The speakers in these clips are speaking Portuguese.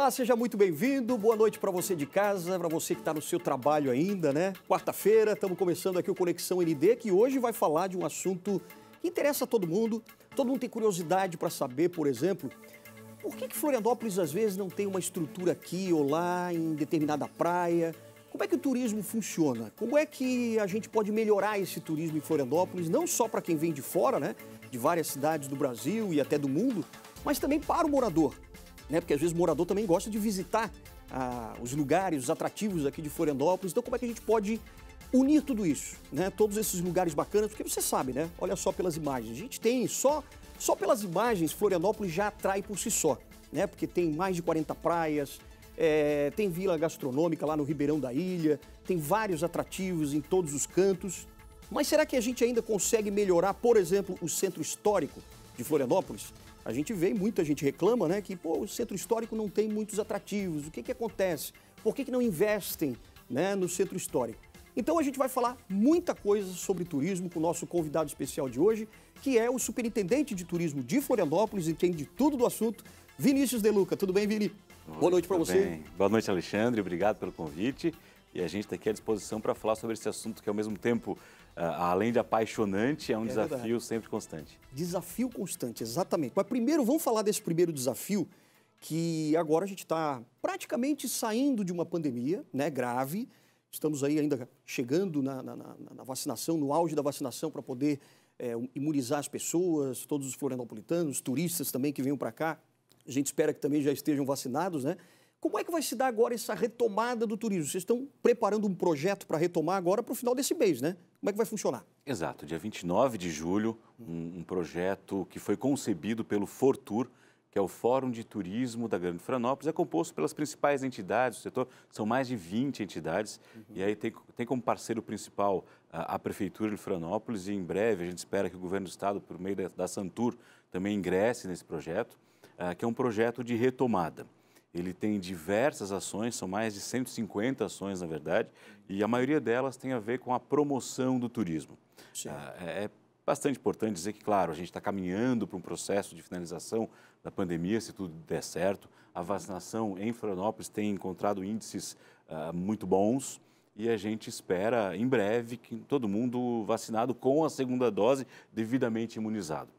Olá, seja muito bem-vindo. Boa noite para você de casa, para você que está no seu trabalho ainda, né? Quarta-feira, estamos começando aqui o Conexão ND, que hoje vai falar de um assunto que interessa a todo mundo. Todo mundo tem curiosidade para saber, por exemplo, por que, que Florianópolis às vezes não tem uma estrutura aqui ou lá, em determinada praia? Como é que o turismo funciona? Como é que a gente pode melhorar esse turismo em Florianópolis, não só para quem vem de fora, né? De várias cidades do Brasil e até do mundo, mas também para o morador né? Porque às vezes o morador também gosta de visitar ah, os lugares, os atrativos aqui de Florianópolis. Então, como é que a gente pode unir tudo isso, né? Todos esses lugares bacanas, porque você sabe, né? Olha só pelas imagens. A gente tem só só pelas imagens Florianópolis já atrai por si só, né? Porque tem mais de 40 praias, é, tem vila gastronômica lá no Ribeirão da Ilha, tem vários atrativos em todos os cantos. Mas será que a gente ainda consegue melhorar, por exemplo, o centro histórico de Florianópolis? A gente vê, muita gente reclama, né, que pô, o centro histórico não tem muitos atrativos. O que, que acontece? Por que, que não investem né, no centro histórico? Então a gente vai falar muita coisa sobre turismo com o nosso convidado especial de hoje, que é o superintendente de turismo de Florianópolis, entende tudo do assunto, Vinícius Deluca. Tudo bem, Vini? Boa, Boa noite para você. Bem. Boa noite, Alexandre. Obrigado pelo convite. E a gente está aqui à disposição para falar sobre esse assunto que, ao mesmo tempo, é, além de apaixonante, é um é desafio verdade. sempre constante. Desafio constante, exatamente. Mas primeiro, vamos falar desse primeiro desafio, que agora a gente está praticamente saindo de uma pandemia né, grave. Estamos aí ainda chegando na, na, na vacinação, no auge da vacinação, para poder é, imunizar as pessoas, todos os florianopolitanos, turistas também que venham para cá. A gente espera que também já estejam vacinados, né? Como é que vai se dar agora essa retomada do turismo? Vocês estão preparando um projeto para retomar agora para o final desse mês, né? Como é que vai funcionar? Exato, dia 29 de julho, um, um projeto que foi concebido pelo Fortur, que é o Fórum de Turismo da Grande Franópolis, é composto pelas principais entidades do setor, são mais de 20 entidades, uhum. e aí tem, tem como parceiro principal a, a, Prefeitura de Franópolis, e em breve a gente espera que o Governo do Estado, por meio da, da Santur, também ingresse nesse projeto, uh, que é um projeto de retomada. Ele tem diversas ações, são mais de 150 ações, na verdade, e a maioria delas tem a ver com a promoção do turismo. Ah, é, é bastante importante dizer que, claro, a gente está caminhando para um processo de finalização da pandemia, se tudo der certo. A vacinação em Florianópolis tem encontrado índices ah, muito bons e a gente espera em breve que todo mundo vacinado com a segunda dose devidamente imunizado.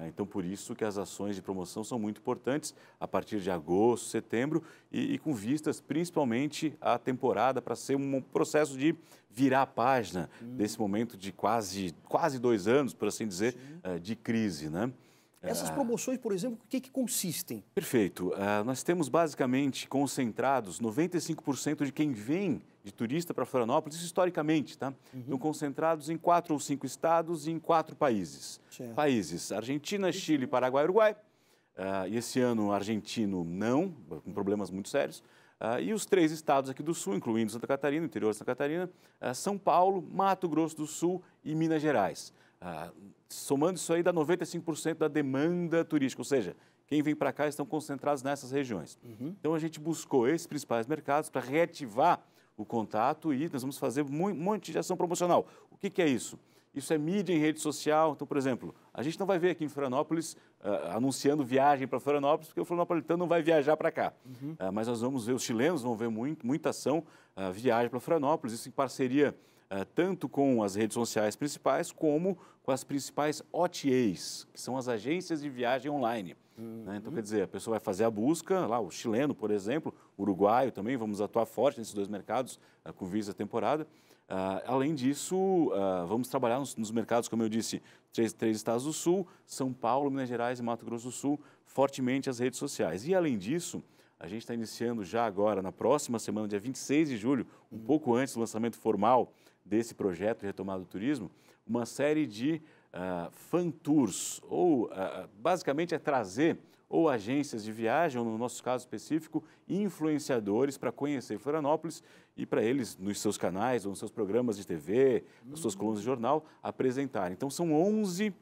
Ah, então, por isso que as ações de promoção são muito importantes a partir de agosto, setembro e, e com vistas principalmente à temporada para ser um processo de virar a página hum. desse momento de quase, quase dois anos, por assim dizer, eh, de crise. Né? Essas eh, promoções, por exemplo, o que, que consistem? Perfeito. Eh, nós temos basicamente concentrados 95% de quem vem de turista para Florianópolis, historicamente, tá? Então, uhum. Estão concentrados em quatro ou cinco estados e em quatro países. Certo. Países Argentina, uhum. Chile, Paraguai e Uruguai. Uh, e esse ano argentino não, com problemas muito sérios. Uh, e os três estados aqui do sul, incluindo Santa Catarina, interior de Santa Catarina, uh, São Paulo, Mato Grosso do Sul e Minas Gerais. somando isso aí dá 95% da demanda turística, ou seja, quem vem para cá estão concentrados nessas regiões. Uhum. Então a gente buscou esses principais mercados para reativar o contato e nós vamos fazer um monte de ação promocional. O que, que é isso? Isso é mídia em rede social. Então, por exemplo, a gente não vai ver aqui em Florianópolis uh, anunciando viagem para Florianópolis, porque o florianopolitano não vai viajar para cá. Uhum. Uh, mas nós vamos ver, os chilenos vão ver muito, muita ação, uh, viagem para Florianópolis, isso em parceria tanto com as redes sociais principais, como com as principais OTAs, que são as agências de viagem online. Uhum. Né? Então, quer dizer, a pessoa vai fazer a busca, lá o chileno, por exemplo, o uruguaio também, vamos atuar forte nesses dois mercados uh, com visa temporada. Uh, além disso, uh, vamos trabalhar nos, nos, mercados, como eu disse, três, três estados do Sul, São Paulo, Minas Gerais e Mato Grosso do Sul, fortemente as redes sociais. E além disso, a gente está iniciando já agora, na próxima semana, dia 26 de julho, um pouco antes do lançamento formal desse projeto de retomada do turismo, uma série de uh, fan tours, ou uh, basicamente é trazer ou agências de viagem, ou no nosso caso específico, influenciadores para conhecer Florianópolis e para eles, nos seus canais, ou nos seus programas de TV, uhum. nas suas colunas de jornal, apresentarem. Então, são 11 uh,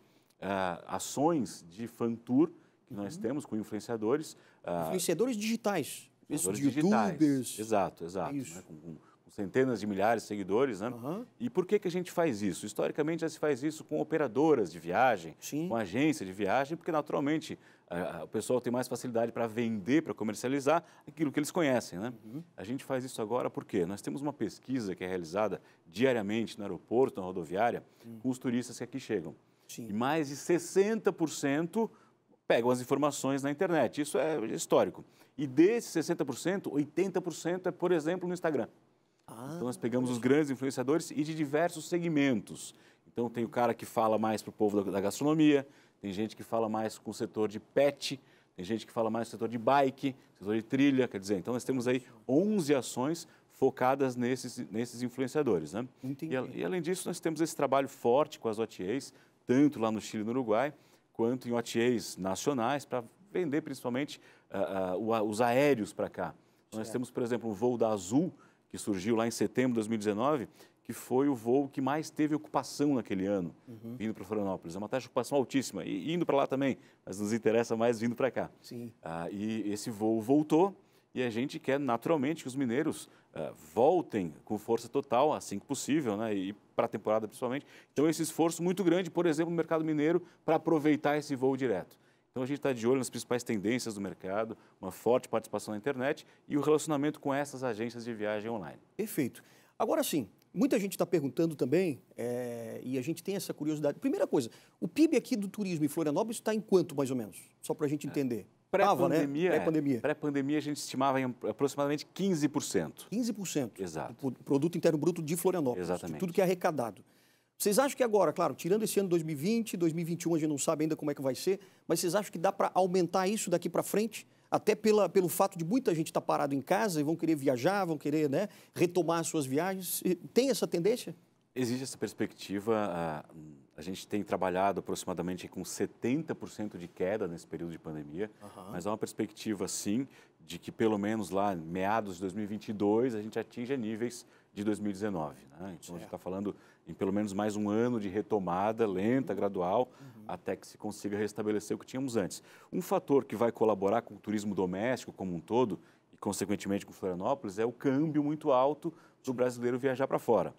ações de fan tour que uhum. nós temos com influenciadores. Uh, influenciadores digitais. Influenciadores digitais. YouTubers. Exato, exato. Isso. Né? Com, com, centenas de milhares de seguidores, né? Uhum. E por que, que a gente faz isso? Historicamente já se faz isso com operadoras de viagem, Sim. com agência de viagem, porque naturalmente a, a, o pessoal tem mais facilidade para vender, para comercializar aquilo que eles conhecem, né? Uhum. A gente faz isso agora porque nós temos uma pesquisa que é realizada diariamente no aeroporto, na rodoviária, uhum. com os turistas que aqui chegam. Sim. E mais de 60% pegam as informações na internet. Isso é histórico. E desses 60%, 80% é, por exemplo, no Instagram. Ah, então nós pegamos os grandes influenciadores e de diversos segmentos. Então tem o cara que fala mais para o povo da, da, gastronomia, tem gente que fala mais com o setor de pet, tem gente que fala mais o setor de bike, setor de trilha, quer dizer, então nós temos aí 11 ações focadas nesses, nesses influenciadores. Né? Entendi. E, e além disso, nós temos esse trabalho forte com as OTAs, tanto lá no Chile e no Uruguai, quanto em OTAs nacionais, para vender principalmente uh, uh, os aéreos para cá. Nós temos, por exemplo, um voo da Azul, que surgiu lá em setembro de 2019, que foi o voo que mais teve ocupação naquele ano, uhum. vindo para Florianópolis. É uma taxa de ocupação altíssima, e indo para lá também, mas nos interessa mais vindo para cá. Sim. Ah, e esse voo voltou, e a gente quer naturalmente que os mineiros ah, voltem com força total, assim que possível, né? e para a temporada principalmente. Então, esse esforço muito grande, por exemplo, no mercado mineiro, para aproveitar esse voo direto. Então a gente está de olho nas principais tendências do mercado, uma forte participação na internet e o relacionamento com essas agências de viagem online. Perfeito. Agora sim, muita gente está perguntando também, é, e a gente tem essa curiosidade. Primeira coisa, o PIB aqui do turismo em Florianópolis está em quanto mais ou menos? Só para a gente é, entender. Né? É. Pré-pandemia, né? pré-pandemia. pré-pandemia a gente estimava em aproximadamente 15%. 15%. Exato. produto interno bruto de Florianópolis. Exatamente. De tudo que é arrecadado. Vocês acham que agora, claro, tirando esse ano 2020, 2021 a gente não sabe ainda como é que vai ser, mas vocês acham que dá para aumentar isso daqui para frente? Até pela, pelo fato de muita gente estar tá parado em casa e vão querer viajar, vão querer né, retomar as suas viagens. Tem essa tendência? Existe essa perspectiva. A gente tem trabalhado aproximadamente com 70% de queda nesse período de pandemia, uhum. mas há é uma perspectiva, sim, de que pelo menos lá meados de 2022 a gente atinja níveis de 2019. Né? Então, a gente está falando em pelo menos mais um ano de retomada lenta, gradual, uhum. até que se consiga restabelecer o que tínhamos antes. Um fator que vai colaborar com o turismo doméstico como um todo, e consequentemente com Florianópolis, é o câmbio muito alto do brasileiro viajar para fora.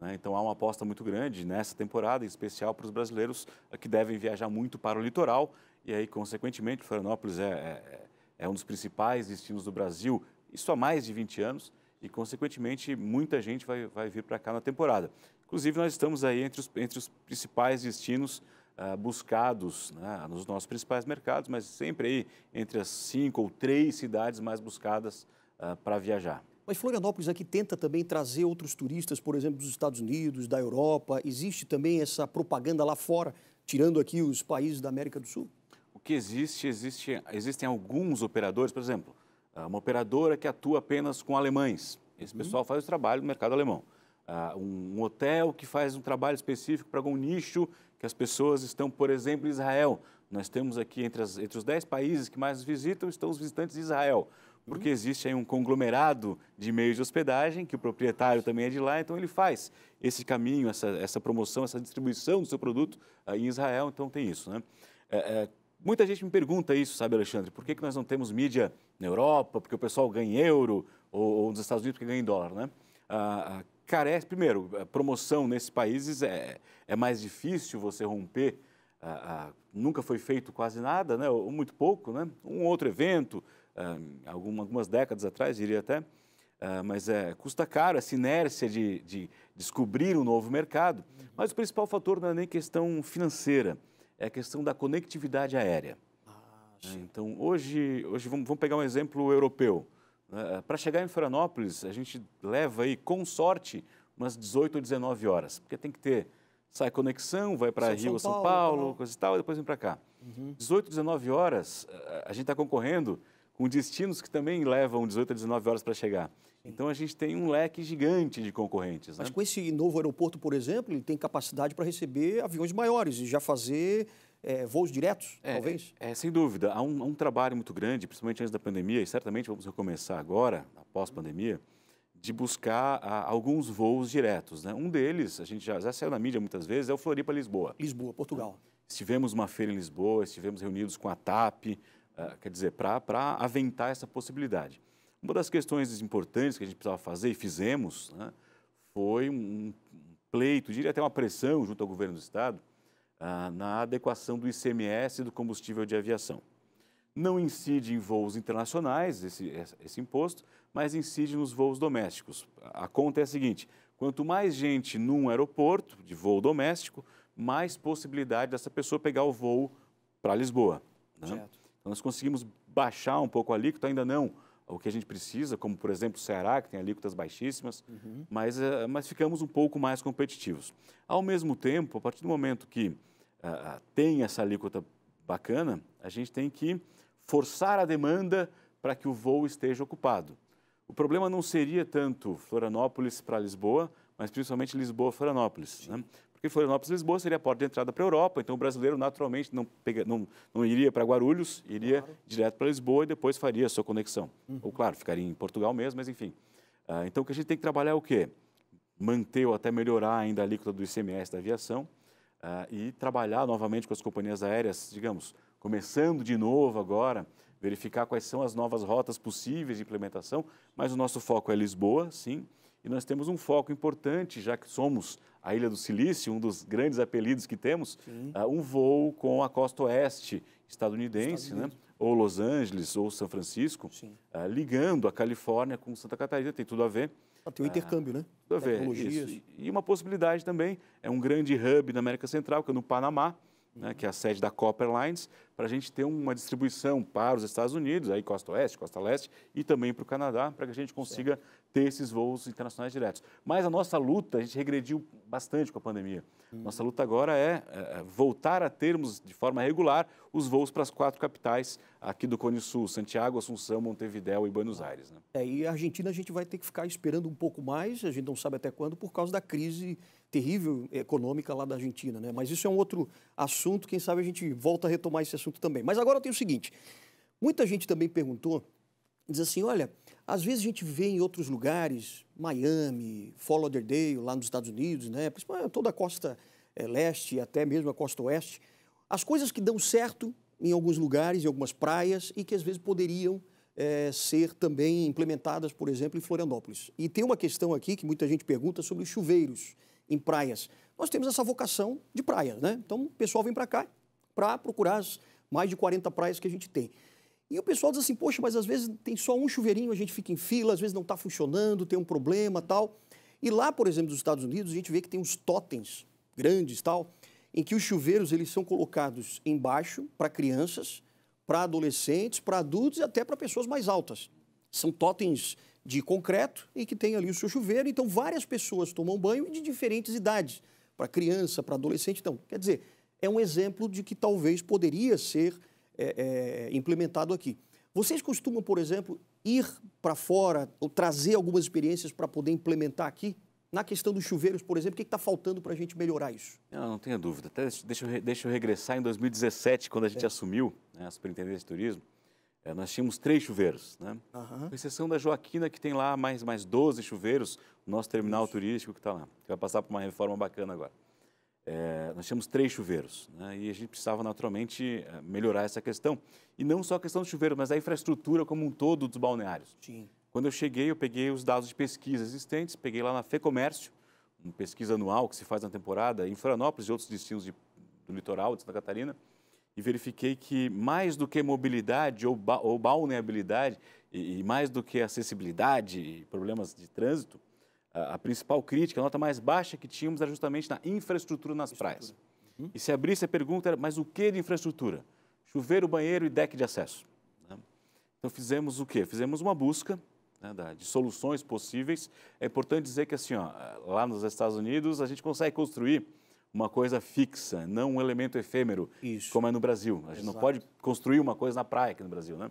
Né? Então há uma aposta muito grande nessa temporada, em especial para os brasileiros que devem viajar muito para o litoral, e aí, consequentemente, Florianópolis é, é, é, é um dos principais destinos do Brasil, isso há mais de 20 anos, e, consequentemente, muita gente vai, vai vir para cá na temporada. Inclusive, nós estamos aí entre os, entre os principais destinos uh, buscados né, nos nossos principais mercados, mas sempre aí entre as cinco ou três cidades mais buscadas uh, para viajar. Mas Florianópolis aqui tenta também trazer outros turistas, por exemplo, dos Estados Unidos, da Europa. Existe também essa propaganda lá fora, tirando aqui os países da América do Sul? O que existe, existe existem alguns operadores, por exemplo, ah, uma operadora que atua apenas com alemães. Esse uhum. pessoal faz o trabalho do mercado alemão uh, um hotel que faz um trabalho específico para algum nicho que as pessoas estão, por exemplo, em Israel. Nós temos aqui entre, as, entre os 10 países que mais visitam, estão os visitantes de Israel porque uhum. existe aí um conglomerado de meios de hospedagem, que o proprietário também é de lá, então ele faz esse caminho, essa, essa promoção, essa distribuição do seu produto uh, em Israel, então tem isso. Né? É, é, muita gente me pergunta isso, sabe, Alexandre, por que, que nós não temos mídia na Europa, porque o pessoal ganha euro, ou, ou nos Estados Unidos porque ganha em dólar, né? Uh, carece. É, primeiro, promoção nesses países é, é mais difícil você romper. nunca foi feito quase nada, né? ou muito pouco, né? um outro evento, ah, alguma, algumas décadas atrás, diria até, ah, mas é, custa caro essa inércia de, de descobrir um novo mercado. Uhum. Mas o principal fator não é nem questão financeira, é a questão da conectividade aérea. Ah, é, então, hoje, hoje vamos, vamos pegar um exemplo europeu. Né, eh, para chegar em Florianópolis, a gente leva aí, com sorte, umas 18 ou 19 horas, porque tem que ter, sai conexão, vai para Rio ou São Paulo, Paulo né? coisa e tal, e depois vem para cá. Uhum. 18, 19 horas, eh, a gente está concorrendo com destinos que também levam 18 a 19 horas para chegar. Sim. Então a gente tem um leque gigante de concorrentes. Né? Mas né? com esse novo aeroporto, por exemplo, ele tem capacidade para receber aviões maiores e já fazer é, voos diretos, é, é talvez? É, é, sem dúvida. Há um, um, trabalho muito grande, principalmente antes da pandemia, e certamente vamos recomeçar agora, após a pandemia, de buscar a, ah, alguns voos diretos. Né? Um deles, a gente já, já saiu na mídia muitas vezes, é o Floripa-Lisboa. Lisboa, Portugal. Estivemos uma feira em Lisboa, estivemos reunidos com a TAP, uh, quer dizer, para aventar essa possibilidade. Uma das questões importantes que a gente precisava fazer, e fizemos, né, foi um pleito, diria até uma pressão junto ao governo do Estado, ah, na adequação do ICMS do combustível de aviação. Não incide em voos internacionais esse, esse imposto, mas incide nos voos domésticos. A conta é a seguinte: quanto mais gente num aeroporto de voo doméstico, mais possibilidade dessa pessoa pegar o voo para Lisboa. Né? Certo. Então, nós conseguimos baixar um pouco a alíquota, ainda não o que a gente precisa, como por exemplo o Ceará, que tem alíquotas baixíssimas, uhum. mas, eh, mas ficamos um pouco mais competitivos. Ao mesmo tempo, a partir do momento que uh, tem essa alíquota bacana, a gente tem que forçar a demanda para que o voo esteja ocupado. O problema não seria tanto Florianópolis para Lisboa, mas principalmente Lisboa-Florianópolis. Né? Porque Florianópolis-Lisboa seria a porta de entrada para a Europa, então o brasileiro naturalmente não, pega, não, não iria para Guarulhos, iria claro. direto para Lisboa e depois faria a sua conexão. Uhum. Ou, claro, ficaria em Portugal mesmo, mas enfim. Ah, então o que a gente tem que trabalhar é o quê? Manter ou até melhorar ainda a alíquota do ICMS da aviação, ah, e trabalhar novamente com as companhias aéreas, digamos, começando de novo agora, verificar quais são as novas rotas possíveis de implementação, mas o nosso foco é Lisboa, sim, e nós temos um foco importante, já que somos a Ilha do Silício, um dos grandes apelidos que temos, uh, um voo com a costa oeste estadunidense, né, estadunidense. Né? ou Los Angeles, ou São Francisco, uh, ligando a Califórnia com Santa Catarina, tem tudo a ver. Ah, tem o um intercâmbio, né? Tecnologias. ver. E uma possibilidade também é um grande hub na América Central, que é no Panamá, né, uhum. que é a sede da Copper Lines, para a gente ter uma distribuição para os Estados Unidos, aí costa oeste, costa leste, e também para o Canadá, para que a gente consiga certo ter esses voos internacionais diretos. Mas a nossa luta, a gente regrediu bastante com a pandemia. Uhum. Nossa luta agora é, é, é voltar a termos de forma regular os voos para as quatro capitais aqui do Cone Sul, Santiago, Assunção, Montevidéu e Buenos Aires. Né? É, e a Argentina a gente vai ter que ficar esperando um pouco mais, a gente não sabe até quando, por causa da crise terrível econômica lá da Argentina. Né? Mas isso é um outro assunto, quem sabe a gente volta a retomar esse assunto também. Mas agora tem o seguinte, muita gente também perguntou diz assim: olha, às vezes a gente vê em outros lugares, Miami, Fort Lauderdale, lá nos Estados Unidos, né? principalmente toda a costa é, leste e até mesmo a costa oeste, as coisas que dão certo em alguns lugares, em algumas praias, e que às vezes poderiam é, ser também implementadas, por exemplo, em Florianópolis. E tem uma questão aqui que muita gente pergunta sobre os chuveiros em praias. Nós temos essa vocação de praias, né? Então o pessoal vem para cá para procurar as mais de 40 praias que a gente tem. E o pessoal diz assim, poxa, mas às vezes tem só um chuveirinho, a gente fica em fila, às vezes não está funcionando, tem um problema tal. E lá, por exemplo, nos Estados Unidos, a gente vê que tem uns totens grandes tal, em que os chuveiros eles são colocados embaixo para crianças, para adolescentes, para adultos e até para pessoas mais altas. São totens de concreto e que tem ali o seu chuveiro, então várias pessoas tomam banho de diferentes idades, para criança, para adolescente, então, quer dizer, é um exemplo de que talvez poderia ser é, é, implementado aqui. Vocês costumam, por exemplo, ir para fora ou trazer algumas experiências para poder implementar aqui? Na questão dos chuveiros, por exemplo, o que está faltando para a gente melhorar isso? Não, não tenha dúvida. Até deixa, eu, deixa eu regressar em 2017, quando a gente é. assumiu né, a Superintendência de Turismo. É, nós tínhamos três chuveiros, né? Uhum. Com exceção da Joaquina, que tem lá mais, mais 12 chuveiros, o nosso terminal turístico que está lá, que vai passar por uma reforma bacana agora. É, nós tínhamos três chuveiros né, e a gente precisava naturalmente é, melhorar essa questão. E não só a questão do chuveiro, mas a infraestrutura como um todo dos balneários. Sim. Quando eu cheguei, eu peguei os dados de pesquisa existentes, peguei lá na FEComércio, uma pesquisa anual que se faz na temporada, em Florianópolis e outros destinos de, do litoral de Santa Catarina, e verifiquei que mais do que mobilidade ou, ba ou balneabilidade, e, e mais do que acessibilidade e problemas de trânsito, a principal crítica, a nota mais baixa que tínhamos era justamente na infraestrutura nas praias. Hum? E se abrisse a pergunta era, mas o que de infraestrutura? Chuveiro, banheiro e deck de acesso. Né? Então fizemos o quê? Fizemos uma busca né, de soluções possíveis. É importante dizer que assim, ó, lá nos Estados Unidos a gente consegue construir uma coisa fixa, não um elemento efêmero, Isso. como é no Brasil. A gente Exato. não pode construir uma coisa na praia aqui no Brasil, né?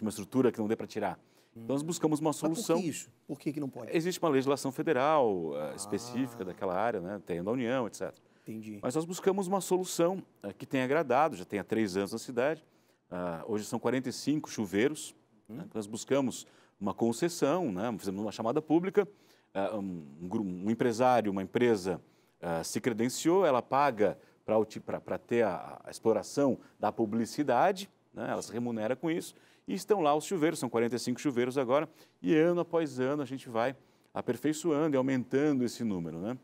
Uma estrutura que não dê para tirar. Hum. Então, nós buscamos uma solução. Mas por que isso? Por que, que não pode? Existe uma legislação federal eh, ah. específica daquela área, né? tem da União, etc. Entendi. Mas nós buscamos uma solução eh, que tenha agradado, já tem há três anos na cidade. Ah, hoje são 45 chuveiros. Hum. Né, nós buscamos uma concessão, né? fizemos uma chamada pública. Ah, um, empresário, uma empresa ah, se credenciou, ela paga para ter a, a, exploração da publicidade, né? ela se remunera com isso. E estão lá os chuveiros, são 45 chuveiros agora, e ano após ano a gente vai aperfeiçoando e aumentando esse número. Né?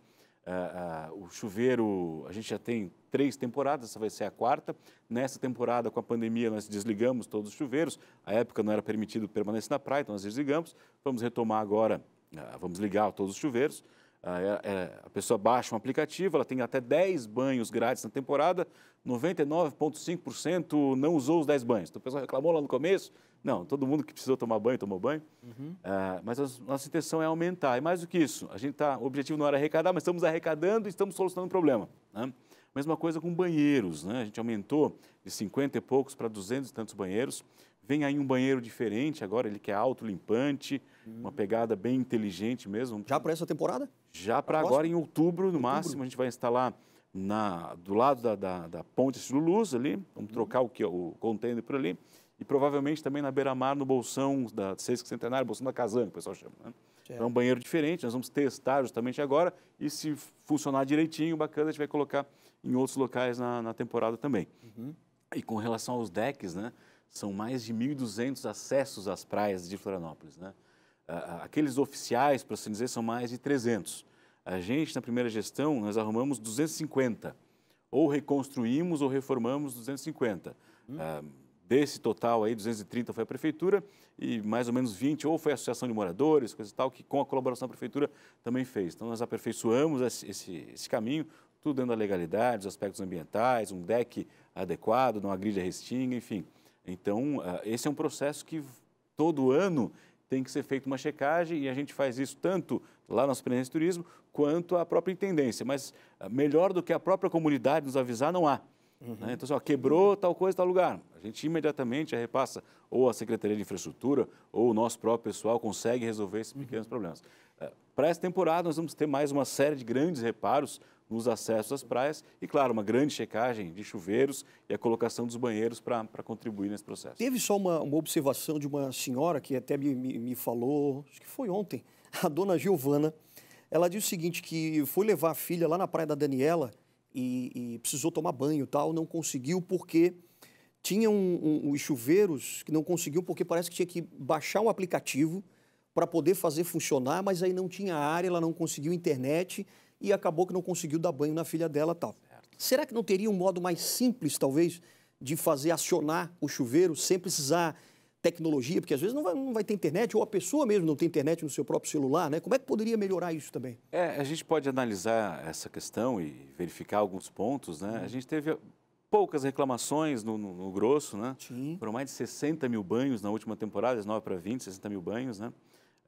Ah, ah, o chuveiro, a gente já tem três temporadas, essa vai ser a quarta. Nessa temporada, com a pandemia, nós desligamos todos os chuveiros. A época não era permitido permanecer na praia, então nós desligamos. Vamos retomar agora, ah, vamos ligar todos os chuveiros. Ah, é, é, a pessoa baixa um aplicativo, ela tem até 10 banhos grátis na temporada, 99,5% não usou os 10 banhos. Então, o pessoal reclamou lá no começo, não, todo mundo que precisou tomar banho, tomou banho. Uhum. Ah, mas a nossa intenção é aumentar. E mais do que isso, a gente tá, o objetivo não era arrecadar, mas estamos arrecadando e estamos solucionando o problema. Né? Mesma coisa com banheiros, né? a gente aumentou de 50 e poucos para 200 e tantos banheiros. Vem aí um banheiro diferente agora, ele que é autolimpante limpante uma pegada bem inteligente mesmo. Já para essa temporada? Já para agora, em outubro, no outubro. máximo, a gente vai instalar na, do lado da, da, da ponte Luluz ali, vamos uhum. trocar o, o container por ali, e provavelmente também na beira-mar, no bolsão da seiscentenário Centenário, bolsão da Casan, que o pessoal chama. Né? É um banheiro diferente, nós vamos testar justamente agora, e se funcionar direitinho, bacana, a gente vai colocar em outros locais na, na temporada também. Uhum. E com relação aos decks, né, são mais de 1.200 acessos às praias de Florianópolis, né? aqueles oficiais, para assim dizer, são mais de 300. A gente, na primeira gestão, nós arrumamos 250. Ou reconstruímos ou reformamos 250. Hum. Ah, desse total aí, 230 foi a prefeitura e mais ou menos 20 ou foi a associação de moradores, coisa e tal, que com a colaboração da prefeitura também fez. Então, nós aperfeiçoamos esse, esse, esse caminho, tudo dentro da legalidade, os aspectos ambientais, um deck adequado, não agride a restinga, enfim. Então, ah, esse é um processo que todo ano tem que ser feita uma checagem e a gente faz isso tanto lá na Superintendência de Turismo quanto a própria Intendência. Mas ah, melhor do que a própria comunidade nos avisar, não há. Uhum. Né? Então, assim, ó, quebrou tal coisa, tal lugar. A gente imediatamente repassa ou a Secretaria de Infraestrutura ou o nosso próprio pessoal consegue resolver esses pequenos uhum. problemas. Eh, para essa temporada, nós vamos ter mais uma série de grandes reparos nos acessos às praias e, claro, uma grande checagem de chuveiros e a colocação dos banheiros para contribuir nesse processo. Teve só uma, uma, observação de uma senhora que até me, me, me falou, acho que foi ontem, a dona Giovana. Ela disse o seguinte, que foi levar a filha lá na praia da Daniela e, e precisou tomar banho e tal, não conseguiu porque tinha um, um, os chuveiros que não conseguiu porque parece que tinha que baixar um aplicativo para poder fazer funcionar, mas aí não tinha área, ela não conseguiu internet e acabou que não conseguiu dar banho na filha dela tal. Certo. Será que não teria um modo mais simples, talvez, de fazer acionar o chuveiro sem precisar tecnologia? Porque às vezes não vai, não vai ter internet, ou a pessoa mesmo não tem internet no seu próprio celular, né? Como é que poderia melhorar isso também? É, a gente pode analisar essa questão e verificar alguns pontos, né? Hum. A uhum. gente teve poucas reclamações no, no, no, grosso, né? Sim. Foram mais de 60 mil banhos na última temporada, 19 para 20, 60 mil banhos, né?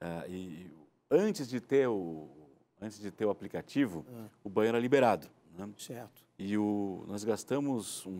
Uh, e antes de ter o antes de ter o aplicativo, ah. o banho era liberado. Né? Certo. E o, nós gastamos um,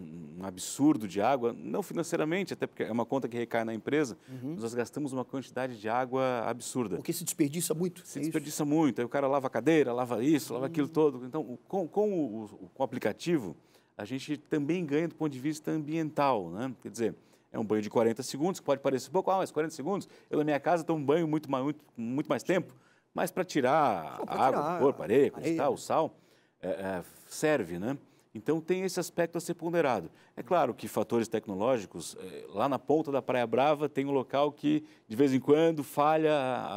um, absurdo de água, não financeiramente, até porque é uma conta que recai na empresa, uhum. nós gastamos uma quantidade de água absurda. Porque se desperdiça muito. Se é desperdiça isso? muito. Aí o cara lava a cadeira, lava isso, lava uhum. aquilo todo. Então, com, com, o, com o aplicativo, a gente também ganha do ponto de vista ambiental. Né? Quer dizer, é um banho de 40 segundos, que pode parecer pouco, ah, mas 40 segundos? Eu na minha casa tomo um banho muito, muito, muito mais tempo. Mas para tirar a água tirar, do corpo, areia, cristal, sal, é, é, serve, né? Então tem esse aspecto a ser ponderado. É claro que fatores tecnológicos, é, lá na ponta da Praia Brava tem um local que de vez em quando falha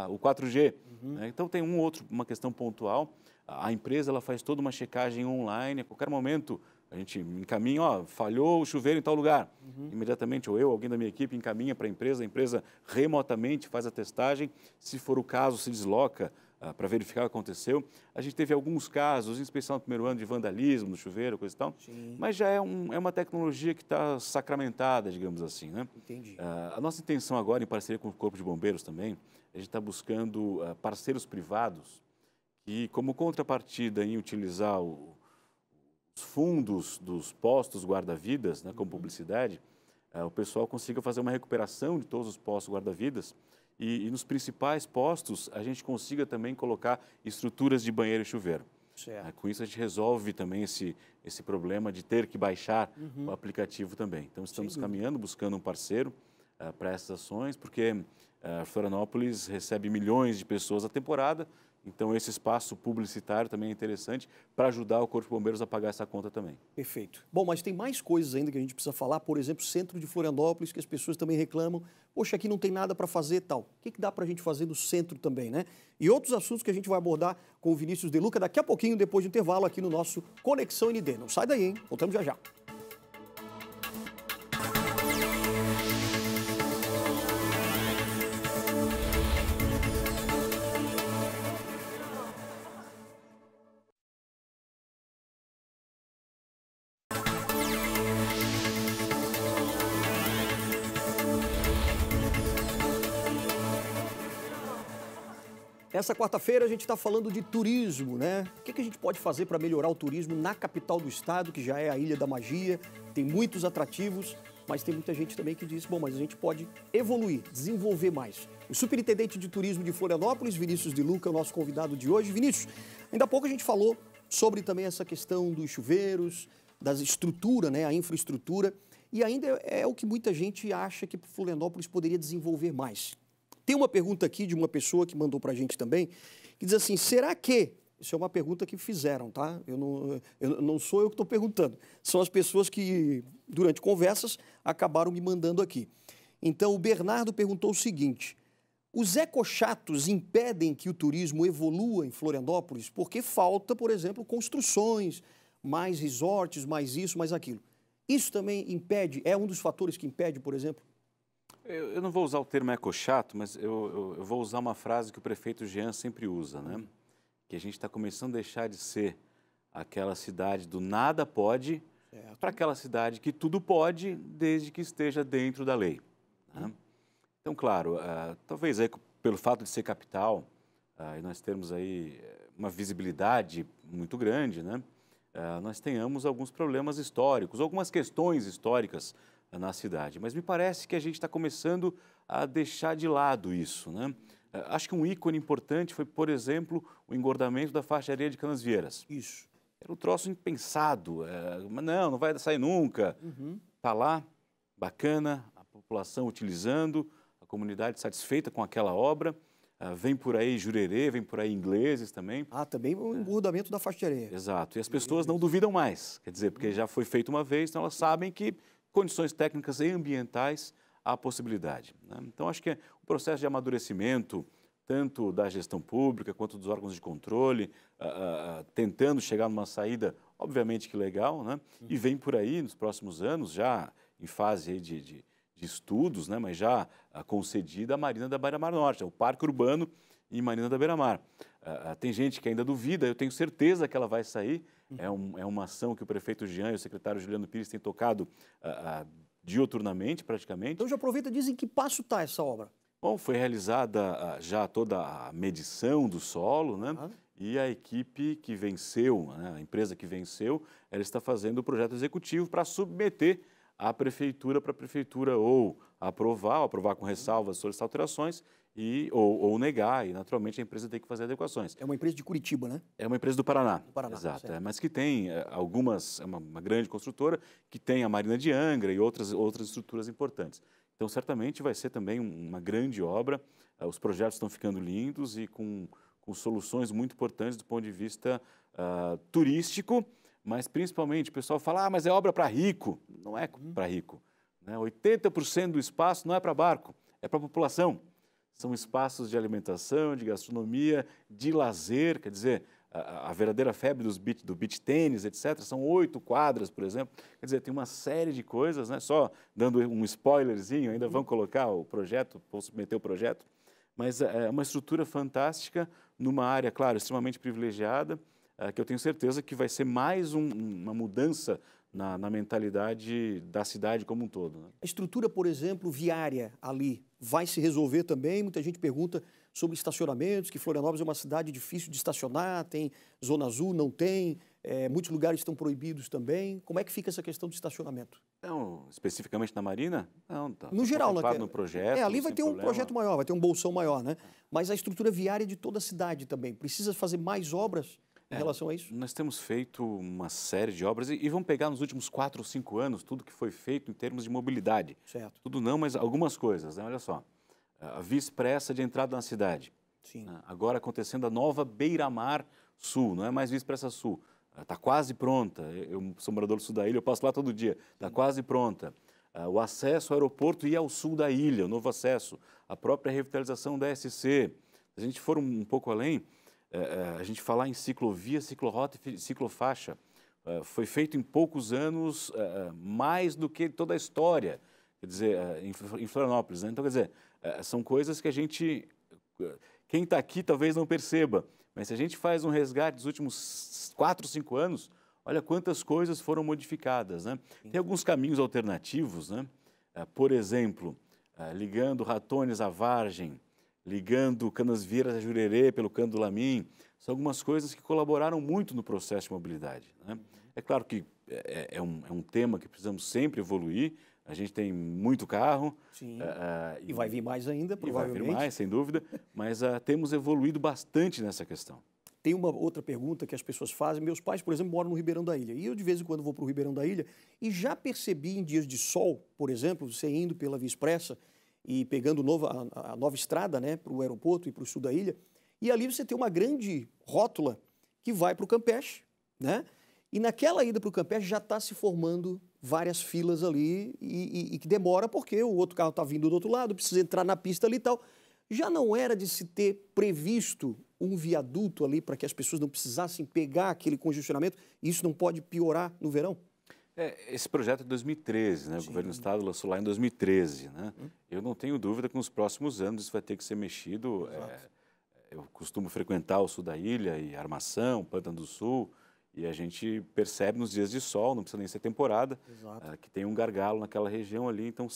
o 4G. Uhum. Né? Então tem um outro, uma questão pontual. A empresa ela faz toda uma checagem online, a qualquer momento a gente encaminha, ó, falhou o chuveiro em tal lugar. Uhum. Imediatamente, ou eu, alguém da minha equipe, encaminha para a empresa, a empresa remotamente faz a testagem, se for o caso, se desloca ah, para verificar o que aconteceu. A gente teve alguns casos, em especial no primeiro ano, de vandalismo no chuveiro, coisa e tal, Sim. mas já é, um, é, uma tecnologia que está sacramentada, digamos assim. Né? Entendi. Ah, a nossa intenção agora, em parceria com o Corpo de Bombeiros também, a gente está buscando ah, parceiros privados que, como contrapartida em utilizar o fundos dos postos guarda-vidas, né, como uhum. publicidade, eh, o pessoal consiga fazer uma recuperação de todos os postos guarda-vidas e, e, nos principais postos a gente consiga também colocar estruturas de banheiro e chuveiro. Certo. Né, com isso a gente resolve também esse, esse problema de ter que baixar uhum. o aplicativo também. Então estamos Sim. caminhando, buscando um parceiro uh, para essas ações, porque uh, Florianópolis recebe milhões de pessoas a temporada, então, esse espaço publicitário também é interessante para ajudar o Corpo de Bombeiros a pagar essa conta também. Perfeito. Bom, mas tem mais coisas ainda que a gente precisa falar, por exemplo, centro de Florianópolis, que as pessoas também reclamam. Poxa, aqui não tem nada para fazer tal. O que, que dá para a gente fazer no centro também, né? E outros assuntos que a gente vai abordar com o Vinícius De Luca daqui a pouquinho, depois do intervalo, aqui no nosso Conexão ND. Não sai daí, hein? Voltamos já já. Essa quarta-feira a gente está falando de turismo, né? O que, que a gente pode fazer para melhorar o turismo na capital do estado, que já é a Ilha da Magia, tem muitos atrativos, mas tem muita gente também que diz, bom, mas a gente pode evoluir, desenvolver mais. O superintendente de turismo de Florianópolis, Vinícius de Luca, é o nosso convidado de hoje. Vinícius, ainda há pouco a gente falou sobre também essa questão dos chuveiros, das estrutura, né, a infraestrutura, e ainda é o que muita gente acha que Florianópolis poderia desenvolver mais. Tem uma pergunta aqui de uma pessoa que mandou para a gente também, que diz assim: será que. Isso é uma pergunta que fizeram, tá? Eu não, eu não sou eu que estou perguntando. São as pessoas que, durante conversas, acabaram me mandando aqui. Então, o Bernardo perguntou o seguinte: os ecochatos impedem que o turismo evolua em Florianópolis porque falta, por exemplo, construções, mais resorts, mais isso, mais aquilo. Isso também impede, é um dos fatores que impede, por exemplo, eu, eu, não vou usar o termo eco-chato, mas eu, eu, eu, vou usar uma frase que o prefeito Jean sempre usa, né? Que a gente está começando a deixar de ser aquela cidade do nada pode para aquela cidade que tudo pode, desde que esteja dentro da lei. Né? Então, claro, uh, talvez aí, pelo fato de ser capital, uh, e nós termos aí eh, uma visibilidade muito grande, né? Uh, nós tenhamos alguns problemas históricos, algumas questões históricas eh, na cidade. Mas me parece que a gente está começando a deixar de lado isso. Né? Eh, acho que um ícone importante foi, por exemplo, o engordamento da faixa de areia de Canas Vieiras. Isso. Era um troço impensado. É, mas não, não vai sair nunca. Está uhum. Tá lá, bacana, a população utilizando, a comunidade satisfeita com aquela obra. Uh, vem por aí jurerê, vem por aí ingleses também. Ah, também o engordamento é. da faixa de areia. Exato. E as pessoas não duvidam mais. Quer dizer, porque uhum. já foi feito uma vez, então elas sabem que condições técnicas e ambientais à possibilidade. Né? Então, acho que é o processo de amadurecimento, tanto da gestão pública quanto dos órgãos de controle, uh, uh, tentando chegar numa saída, obviamente que legal, né? e vem por aí nos próximos anos, já em fase de, de, de estudos, né? mas já uh, concedida a Marina da Beira-Mar Norte, é o Parque Urbano em Marina da Beira-Mar. Ah, ah, tem gente que ainda duvida, eu tenho certeza que ela vai sair, é, um, é, uma ação que o prefeito Jean e o secretário Juliano Pires têm tocado uh, ah, uh, ah, dioturnamente, praticamente. Então já aproveita e dizem que passo está essa obra. Bom, foi realizada uh, já toda a medição do solo, né? E a equipe que venceu, né? a empresa que venceu, ela está fazendo o projeto executivo para submeter à prefeitura, para a prefeitura ou aprovar, ou aprovar com uhum. ressalvas, solicitar alterações e, ou, ou, negar, e naturalmente a empresa tem que fazer adequações. É uma empresa de Curitiba, né? É uma empresa do Paraná. Do Paraná exato, é, mas que tem é, algumas, é uma, uma, grande construtora, que tem a Marina de Angra e outras, outras estruturas importantes. Então, certamente vai ser também uma grande obra, é, os projetos estão ficando lindos e com, com soluções muito importantes do ponto de vista uh, turístico, mas principalmente o pessoal fala, ah, mas é obra para rico. Não é uhum. para rico. Né? 80% do espaço não é para barco, é para a população são espaços de alimentação, de gastronomia, de lazer, quer dizer, a, a verdadeira febre dos beach, do beach tênis, etc. São oito quadras, por exemplo. Quer dizer, tem uma série de coisas, né? Só dando um spoilerzinho, ainda vão colocar o projeto, vou submeter o projeto. Mas eh, é uma estrutura fantástica numa área, claro, extremamente privilegiada, eh, que eu tenho certeza que vai ser mais um, uma mudança na, na mentalidade da cidade como um todo. Né? A estrutura, por exemplo, viária ali vai se resolver também. Muita gente pergunta sobre estacionamentos, que Florianópolis é uma cidade difícil de estacionar, tem zona azul, não tem, é, muitos lugares estão proibidos também. Como é que fica essa questão do estacionamento? Não, especificamente na Marina? Não, tá. No tá geral, na, no projeto. É, ali vai ter um projeto maior, vai ter um bolsão maior, né? Mas a estrutura viária é de toda a cidade também. Precisa fazer mais obras em é, relação a isso? É, nós temos feito uma série de obras e, e vamos pegar nos últimos quatro ou cinco anos tudo que foi feito em termos de mobilidade. Certo. Tudo não, mas algumas coisas, né? Olha só. A ah, via expressa de entrada na cidade. Sim. Né? Agora acontecendo a nova Beira-Mar Sul, não é mais via expressa sul. Está ah, quase pronta. Eu sou morador do sul da ilha, eu passo lá todo dia. Está quase pronta. Ah, o acesso ao aeroporto e ao sul da ilha, o novo acesso. A própria revitalização da SC. Se a gente for um pouco além, é, é, a gente falar em ciclovia, ciclorota e ciclofaixa. É, foi feito em poucos anos mais do que toda a história, quer dizer, em Florianópolis. Né? Então, quer dizer, são coisas que a gente, quem está aqui talvez não perceba, mas se a gente faz um resgate dos últimos 4, 5 anos, olha quantas coisas foram modificadas. Né? Tem alguns caminhos alternativos, né? por exemplo, ligando ratones à vargem, ligando Canasvieiras a Jurerê pelo Cano do Lamin, são algumas coisas que colaboraram muito no processo de mobilidade. Né? É claro que é, é, é um, é, um, tema que precisamos sempre evoluir, a gente tem muito carro. Sim, uh, e, e vai vir mais ainda, provavelmente. E vai vir mais, sem dúvida, mas uh, temos evoluído bastante nessa questão. Tem uma outra pergunta que as pessoas fazem. Meus pais, por exemplo, moram no Ribeirão da Ilha. E eu, de vez em quando, vou para o Ribeirão da Ilha e já percebi em dias de sol, por exemplo, você indo pela Via Expressa, e pegando nova, a, nova estrada né, para o aeroporto e para o sul da ilha. E ali você tem uma grande rótula que vai para o Campeche. Né? E naquela ida para o Campeche já está se formando várias filas ali e, e, e, que demora porque o outro carro está vindo do outro lado, precisa entrar na pista ali e tal. Já não era de se ter previsto um viaduto ali para que as pessoas não precisassem pegar aquele congestionamento. Isso não pode piorar no verão? É, esse projeto é de 2013, né? O governo do estado lançou lá em 2013, né? Hum. Eu não tenho dúvida que nos próximos anos isso vai ter que ser mexido. É, é eu costumo frequentar o sul da ilha e Armação, Pântano do Sul, e a gente percebe nos dias de sol, não precisa nem ser temporada, é, que tem um gargalo naquela região ali. Então,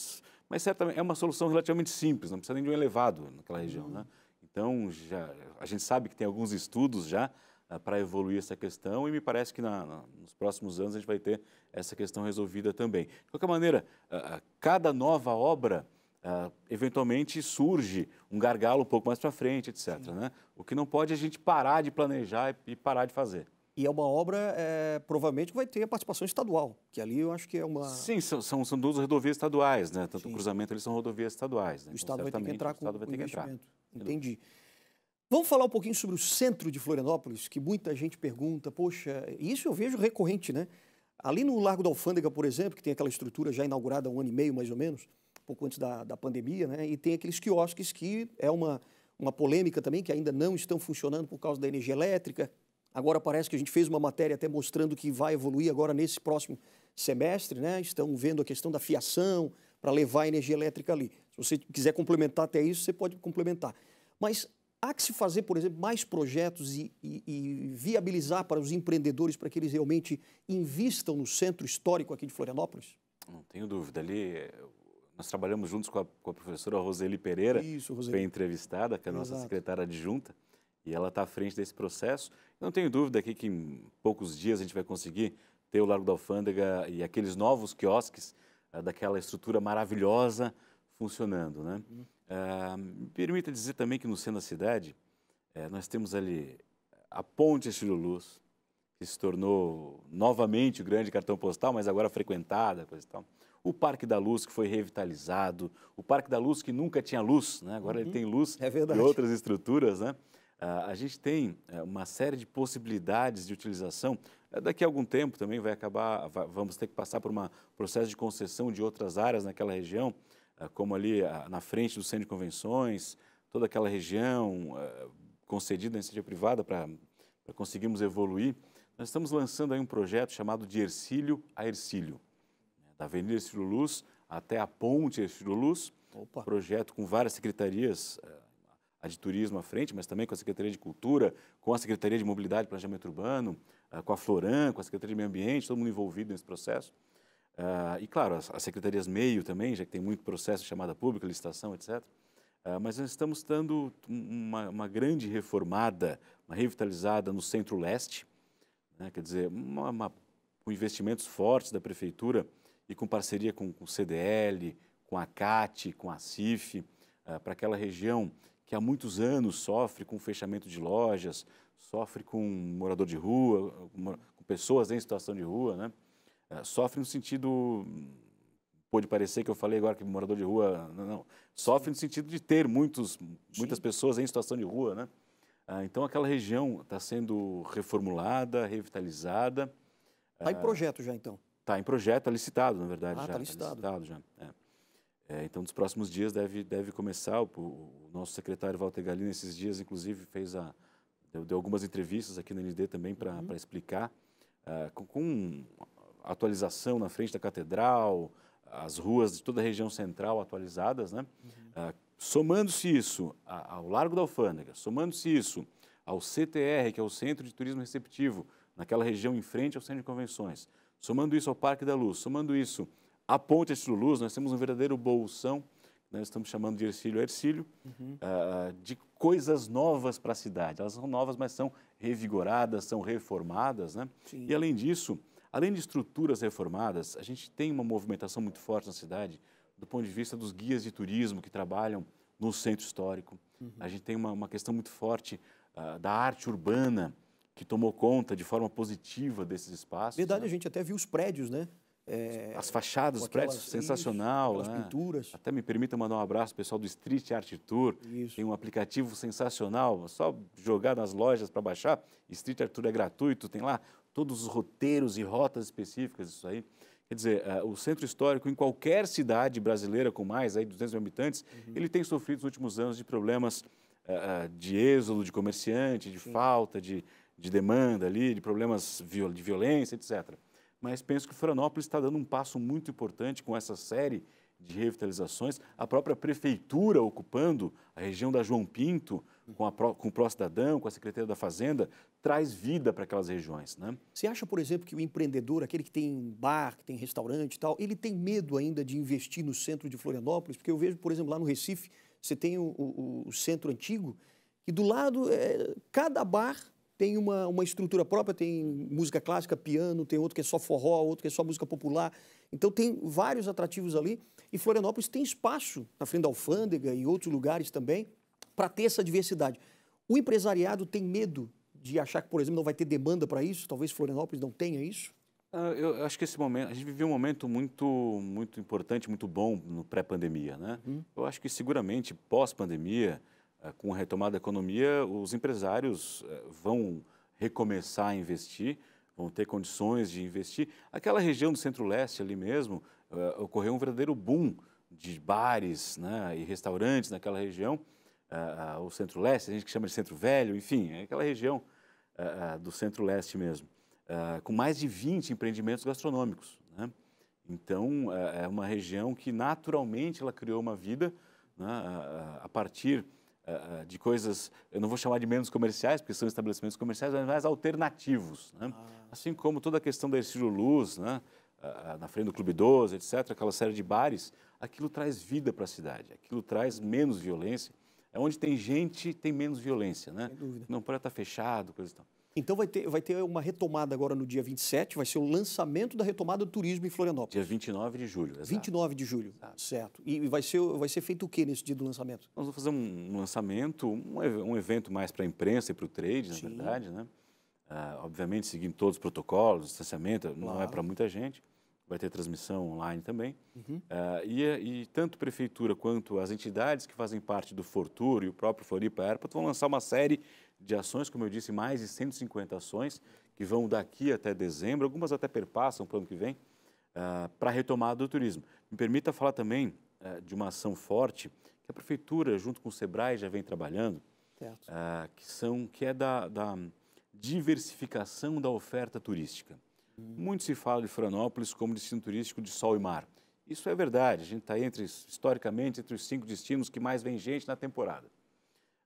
mas certamente é uma solução relativamente simples, não precisa nem de um elevado naquela região, hum. né? Então, já, a gente sabe que tem alguns estudos já eh, para evoluir essa questão e me parece que na, na, nos próximos anos a gente vai ter essa questão resolvida também. De qualquer maneira, eh, eh, cada nova obra Uh, eventualmente surge um gargalo um pouco mais para frente, etc. Né? O que não pode é a gente parar de planejar e parar de fazer. E é uma obra, é, provavelmente, que vai ter a participação estadual, que ali eu acho que é uma... Sim, são, são, são duas rodovias estaduais, né? Tanto Sim. o cruzamento, eles são rodovias estaduais. Né? O Estado então, vai ter que então, entrar com o investimento Entendi. Vamos falar um pouquinho sobre o centro de Florianópolis, que muita gente pergunta, poxa, isso eu vejo recorrente, né? Ali no Largo da Alfândega, por exemplo, que tem aquela estrutura já inaugurada há um ano e meio, mais ou menos, pouco antes da, da pandemia, né? E tem aqueles quiosques que é uma, uma polêmica também, que ainda não estão funcionando por causa da energia elétrica. Agora parece que a gente fez uma matéria até mostrando que vai evoluir agora nesse próximo semestre, né? Estão vendo a questão da fiação para levar a energia elétrica ali. Se você quiser complementar até isso, você pode complementar. Mas Há que se fazer, por exemplo, mais projetos e, e, e viabilizar para os empreendedores para que eles realmente invistam no centro histórico aqui de Florianópolis? Não tenho dúvida. Ali, nós trabalhamos juntos com a, com a professora Roseli Pereira, Isso, Roseli. que foi entrevistada, que é a nossa Exato. secretária adjunta, e ela está à frente desse processo. Não tenho dúvida aqui que em poucos dias a gente vai conseguir ter o Largo da Alfândega e aqueles novos quiosques ah, daquela estrutura maravilhosa funcionando, né? Uhum. Ah, permita dizer também que no centro da cidade, eh, nós temos ali a Ponte Estilo Luz, que se tornou novamente o grande cartão postal, mas agora frequentada, coisa e tal. O Parque da Luz, que foi revitalizado. O Parque da Luz, que nunca tinha luz, né? agora uhum. ele tem luz é e outras estruturas. Né? Ah, a gente tem eh, uma série de possibilidades de utilização. Eh, daqui a algum tempo também vai acabar, vamos ter que passar por um processo de concessão de outras áreas naquela região. Eh, como ali na frente do centro de convenções, toda aquela região eh, concedida à iniciativa privada para conseguirmos evoluir, nós estamos lançando aí um projeto chamado de Ercílio a Ercílio, né, da Avenida Ercílio Luz até a Ponte Ercílio Luz, Opa. projeto com várias secretarias, eh, a de turismo à frente, mas também com a Secretaria de Cultura, com a Secretaria de Mobilidade e Planejamento Urbano, com a Floran, com a Secretaria de Meio Ambiente, todo mundo envolvido nesse processo. Uh, e, claro, as, as, secretarias meio também, já que tem muito processo de chamada pública, licitação, etc. Uh, ah, mas nós estamos dando uma, uma, grande reformada, uma revitalizada no centro-leste, né? quer dizer, uma, uma, com investimentos fortes da prefeitura e com parceria com o CDL, com a CAT, com a CIF, uh, ah, para aquela região que há muitos anos sofre com fechamento de lojas, sofre com morador de rua, com pessoas em situação de rua, né? É, sofre no sentido. Pode parecer que eu falei agora que morador de rua. Não, não. Sofre no sentido de ter muitos, muitas pessoas em situação de rua, né? Ah, então aquela região está sendo reformulada, revitalizada. Está em ah, projeto já, então? Está em projeto, está licitado, na verdade. Ah, está tá licitado. Tá licitado já. É. É, então, nos próximos dias deve, deve começar. O, o nosso secretário Walter Galina, esses dias, inclusive, fez a, deu, deu algumas entrevistas aqui na ND também para uhum. explicar, ah, com, com atualização na frente da catedral, as ruas de toda a região central atualizadas, né? Uhum. Uh, somando-se isso ao Largo da Alfândega, somando-se isso ao CTR, que é o Centro de Turismo Receptivo, naquela região em frente ao Centro de Convenções, somando isso ao Parque da Luz, somando isso à Ponte Estilo Luz, nós temos um verdadeiro bolsão, nós né? estamos chamando de Ercílio a Ercílio, uhum. uh, de coisas novas para a cidade. Elas são novas, mas são revigoradas, são reformadas, né? E além disso, Além de estruturas reformadas, a gente tem uma movimentação muito forte na cidade do ponto de vista dos guias de turismo que trabalham no centro histórico. Uhum. A gente tem uma, uma questão muito forte uh, da arte urbana que tomou conta de forma positiva desses espaços. Verdade, né? a gente até viu os prédios, né? É, as fachadas, os prédios, sensacional. As né? pinturas. Até me permita mandar um abraço pessoal do Street Art Tour. Isso. Tem um aplicativo sensacional, só jogar nas lojas para baixar. Street Art Tour é gratuito, tem lá todos os roteiros e rotas específicas, isso aí. Quer dizer, eh, o centro histórico, em qualquer cidade brasileira com mais aí, 200 mil habitantes, uhum. ele tem sofrido nos últimos anos de problemas uh, de êxodo de comerciante, de Sim. falta de, de demanda ali, de problemas de violência, etc. Mas penso que Florianópolis está dando um passo muito importante com essa série de revitalizações, a própria prefeitura ocupando a região da João Pinto, com, a, com o pró-cidadão, com a Secretaria da Fazenda, traz vida para aquelas regiões. Né? Você acha, por exemplo, que o empreendedor, aquele que tem um bar, que tem restaurante e tal, ele tem medo ainda de investir no centro de Florianópolis? Porque eu vejo, por exemplo, lá no Recife, você tem o, o, o centro antigo, e do lado, é, cada bar tem uma, uma estrutura própria, tem música clássica, piano, tem outro que é só forró, outro que é só música popular. Então tem vários atrativos ali e Florianópolis tem espaço na frente da alfândega e outros lugares também para ter essa diversidade. O empresariado tem medo de achar que, por exemplo, não vai ter demanda para isso? Talvez Florianópolis não tenha isso? Ah, eu acho que esse momento, a gente viveu um momento muito, muito importante, muito bom no pré-pandemia, né? Hum. Eu acho que seguramente pós-pandemia eh, com a retomada da economia, os empresários eh, vão recomeçar a investir, vão ter condições de investir. Aquela região do centro-leste ali mesmo, eh, ocorreu um verdadeiro boom de bares né, e restaurantes naquela região. o centro-leste, a gente chama de centro velho, enfim, é aquela região do centro-leste mesmo, com mais de 20 empreendimentos gastronômicos. Né? Então, é uma região que naturalmente ela criou uma vida né, a partir eh, eh, de coisas, eu não vou chamar de menos comerciais, porque são estabelecimentos comerciais, mas mais alternativos. Né? Ah. Assim como toda a questão da Ercílio Luz, né? Eh, na frente do Clube 12, etc., aquela série de bares, aquilo traz vida para a cidade, aquilo traz menos violência. É onde tem gente, tem menos violência. Né? Não para estar tá fechado, coisa e tal. Então vai ter, vai ter uma retomada agora no dia 27, vai ser o lançamento da retomada do turismo em Florianópolis. Dia 29 de julho, exato. 29 de julho, exato. certo. E vai ser, vai ser feito o que nesse dia do lançamento? Nós vamos fazer um lançamento, um, evento mais para a imprensa e para o trade, Sim. na verdade, né? Ah, obviamente seguindo todos os protocolos, distanciamento, claro. não é para muita gente vai ter transmissão online também. Uhum. Uh, e, e, tanto prefeitura quanto as entidades que fazem parte do Fortur e o próprio Floripa Airport vão lançar uma série de ações, como eu disse, mais de 150 ações, que vão daqui até dezembro, algumas até perpassam para o ano que vem, uh, para a retomada do turismo. Me permita falar também uh, de uma ação forte que a prefeitura, junto com o SEBRAE, já vem trabalhando, que, são, que é da, da diversificação da oferta turística. Muito se fala de Florianópolis como destino turístico de sol e mar. Isso é verdade, a gente está entre, historicamente, entre os cinco destinos que mais vem gente na temporada.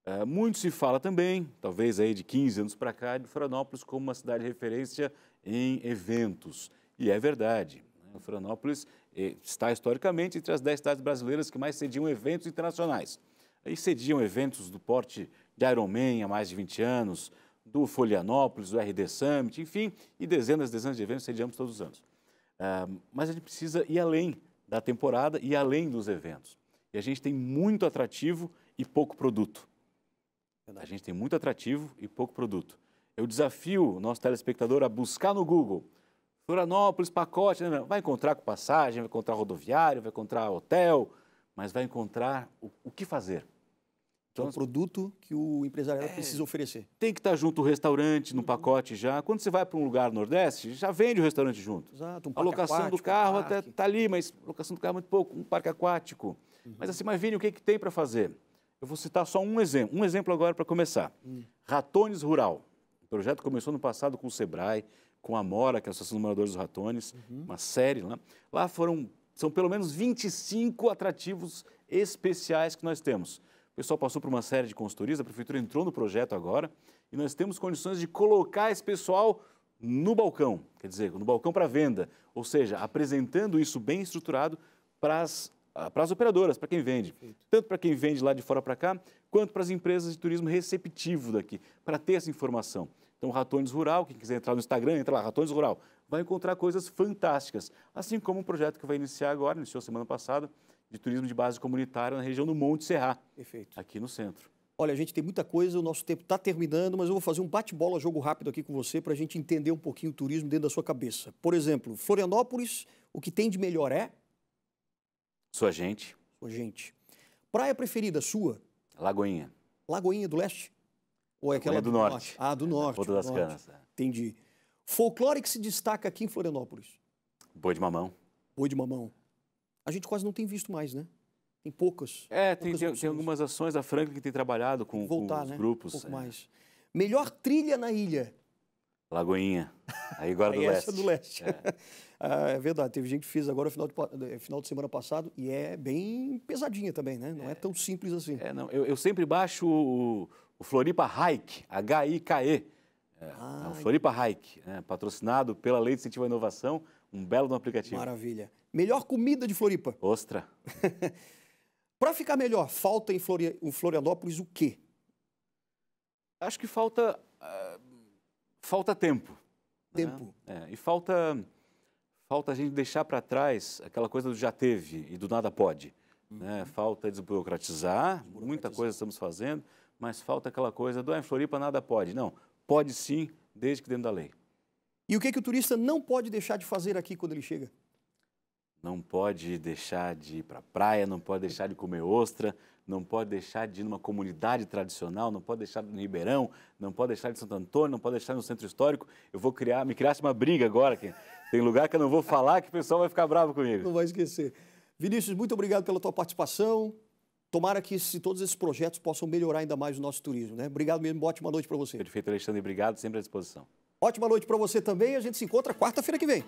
Uh, muito se fala também, talvez aí de 15 anos para cá, de Florianópolis como uma cidade de referência em eventos. E é verdade. Né? Florianópolis eh, está historicamente entre as 10 cidades brasileiras que mais sediam eventos internacionais. Aí sediam eventos do porte de Ironman há mais de 20 anos, do Folianópolis, do RD Summit, enfim, e dezenas e dezenas de eventos sediamos todos os anos. Uh, mas a gente precisa ir além da temporada e além dos eventos. E a gente tem muito atrativo e pouco produto. A gente tem muito atrativo e pouco produto. Eu desafio o nosso telespectador a buscar no Google Florianópolis, pacote, né? vai encontrar com passagem, vai encontrar rodoviário, vai encontrar hotel, mas vai encontrar o, o que fazer. Então, é um então, produto que o empresariado é, precisa oferecer. Tem que estar tá junto o restaurante no pacote já. Quando você vai para um lugar nordeste, já vende o restaurante junto. Exato, um A locação do carro um até está ali, mas a locação do carro é muito pouco, um parque aquático. Uhum. Mas assim, mas Vini, o que, é que tem para fazer? Eu vou citar só um exemplo, um exemplo agora para começar. Uhum. Ratones Rural. O projeto começou no passado com o Sebrae, com a Mora, que é a Associação de Moradores dos Ratones, uhum. uma série lá. Lá foram, são pelo menos 25 atrativos especiais que nós temos o pessoal passou por uma série de consultorias, a prefeitura entrou no projeto agora e nós temos condições de colocar esse pessoal no balcão, quer dizer, no balcão para venda, ou seja, apresentando isso bem estruturado para as ah, operadoras, para quem vende, tanto para quem vende lá de fora para cá, quanto para as empresas de turismo receptivo daqui, para ter essa informação. Então, Ratones Rural, quem quiser entrar no Instagram, entra lá, Ratones Rural, vai encontrar coisas fantásticas, assim como um projeto que vai iniciar agora, iniciou semana passada, de turismo de base comunitária na região do Monte Serra, Perfeito. aqui no centro. Olha, a gente tem muita coisa, o nosso tempo está terminando, mas eu vou fazer um bate-bola, jogo rápido aqui com você, para a gente entender um pouquinho o turismo dentro da sua cabeça. Por exemplo, Florianópolis, o que tem de melhor é? Sua gente. Sua gente. Praia preferida sua? Lagoinha. Lagoinha do Leste? Ou é aquela do, do norte. norte. Ah, do é, Norte. Ponta das norte. Canas. É. Entendi. Folclore que se destaca aqui em Florianópolis? Boi de mamão. Boi de mamão a gente quase não tem visto mais, né? Tem poucas. É, poucas tem, tem, algumas ações da Franca que tem trabalhado com, Voltar, com os né? grupos. Um pouco é. mais. Melhor trilha na ilha. Lagoinha, aí agora é do, leste. do leste. É. ah, é. verdade, teve gente que fez agora final de, eh, final de semana passado e é bem pesadinha também, né? Não é, é tão simples assim. É, não. Eu, eu sempre baixo o, o Floripa Hike, H-I-K-E. É, ah, é o ah, Floripa Hike, né? patrocinado pela Lei de Incentivo à Inovação, um belo do aplicativo. Maravilha. Melhor comida de Floripa? Ostra. Para ficar melhor, falta em Florianópolis o quê? Acho que falta. Uh, falta tempo. Né? Tempo. Né? É, e falta. Falta a gente deixar para trás aquela coisa do já teve e do nada pode. Né? Uhum. Né? Falta desburocratizar, desburocratizar, muita coisa estamos fazendo, mas falta aquela coisa do ah, em Floripa nada pode. Não, pode sim, desde que dentro da lei. E o que, é que o turista não pode deixar de fazer aqui quando ele chega? Não pode deixar de ir para a praia, não pode deixar de comer ostra, não pode deixar de ir numa comunidade tradicional, não pode deixar no Ribeirão, não pode deixar de Santo Antônio, não pode deixar no centro histórico. Eu vou criar, me criasse uma briga agora, que tem lugar que eu não vou falar que o pessoal vai ficar bravo comigo. Não vai esquecer. Vinícius, muito obrigado pela tua participação. Tomara que se todos esses projetos possam melhorar ainda mais o nosso turismo, né? Obrigado mesmo, uma ótima noite para você. Perfeito, Alexandre, obrigado, sempre à disposição. Ótima noite para você também. A gente se encontra quarta-feira que vem.